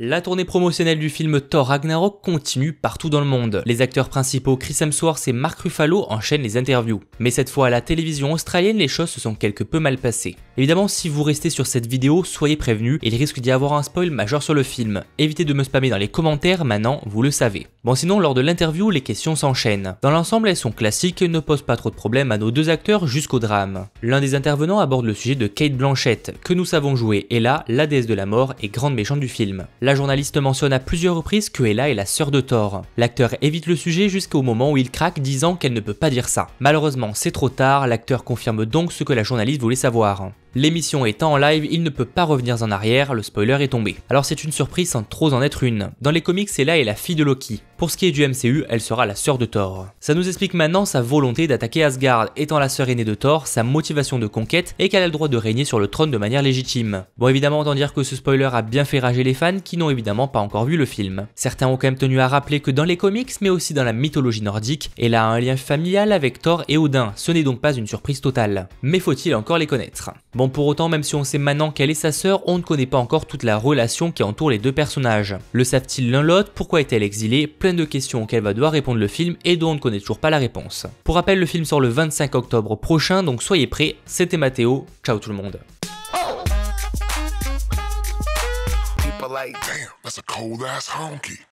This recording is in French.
La tournée promotionnelle du film Thor Ragnarok continue partout dans le monde. Les acteurs principaux Chris Hemsworth et Mark Ruffalo enchaînent les interviews. Mais cette fois à la télévision australienne, les choses se sont quelque peu mal passées. Évidemment, si vous restez sur cette vidéo, soyez prévenus, il risque d'y avoir un spoil majeur sur le film. Évitez de me spammer dans les commentaires, maintenant vous le savez. Bon sinon lors de l'interview les questions s'enchaînent. Dans l'ensemble elles sont classiques et ne posent pas trop de problèmes à nos deux acteurs jusqu'au drame. L'un des intervenants aborde le sujet de Kate Blanchett, que nous savons jouer Ella, la déesse de la mort et grande méchante du film. La journaliste mentionne à plusieurs reprises que Ella est la sœur de Thor. L'acteur évite le sujet jusqu'au moment où il craque disant qu'elle ne peut pas dire ça. Malheureusement c'est trop tard, l'acteur confirme donc ce que la journaliste voulait savoir. L'émission étant en live, il ne peut pas revenir en arrière, le spoiler est tombé. Alors c'est une surprise sans trop en être une. Dans les comics, Ella est la fille de Loki. Pour ce qui est du MCU, elle sera la sœur de Thor. Ça nous explique maintenant sa volonté d'attaquer Asgard, étant la sœur aînée de Thor, sa motivation de conquête et qu'elle a le droit de régner sur le trône de manière légitime. Bon évidemment, autant dire que ce spoiler a bien fait rager les fans qui n'ont évidemment pas encore vu le film. Certains ont quand même tenu à rappeler que dans les comics, mais aussi dans la mythologie nordique, elle a un lien familial avec Thor et Odin, ce n'est donc pas une surprise totale. Mais faut-il encore les connaître pour autant, même si on sait maintenant qu'elle est sa sœur, on ne connaît pas encore toute la relation qui entoure les deux personnages. Le savent-ils l'un l'autre Pourquoi est-elle exilée Plein de questions auxquelles va devoir répondre le film et dont on ne connaît toujours pas la réponse. Pour rappel, le film sort le 25 octobre prochain, donc soyez prêts. C'était Mathéo, ciao tout le monde.